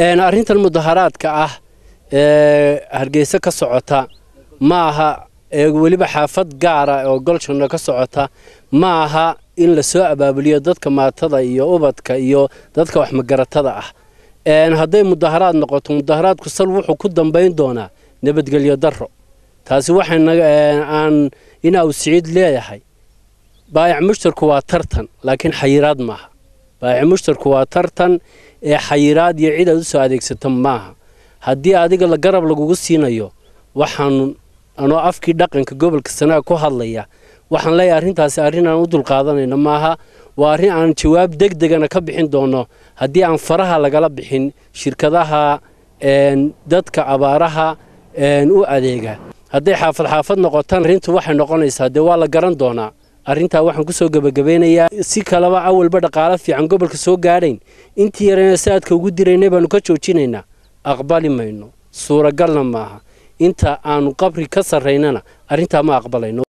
arintan mudaharaadka ah ee hargeysa ka socota ma aha weliba xaafad gaara oo golshana ka socota ma aha in lasoo abaabuliyo dadka maatada iyo ubadka iyo dadka waxmagaratada ah hadday mudaharaad noqoto mudaharaadku sal wuxuu ku dambayn doonaa nabadgelyo daro taasi waxaan in awsiciid leeyahay baayac mushtarku waa tartan laakiin xayiraad maaha mushtarku waa tartan ee xayiraad iyo cid aad usoo soo adeegsato maaha haddii adiga la garab lagugu siinayo waxaan anoo afkii dhaqanka gobolka sanaa ku hadlaya waxaan leeyahay arrintaasi arrin aan u dulqaadanayno maaha waa arrin aan jawaab degdegana ka bixin doono haddii aan faraha lagala bixin shirkadaha dadka abaaraha u adeega hadday xaafad xaafad noqotaan arrintu waxay noqonaysaa dee waa la garan doonaa arintaa waxaan kusoo gebagabeynayaa si kaleba awalba dhaqaalo fiican gobolka soo gaadhayn intii yarana saadka ugu diraynay baanu ka joojinaynaa aqbali mayno suuragalna maaha inta aanu qabri ka sarraynana arrintaa ma aqbalayno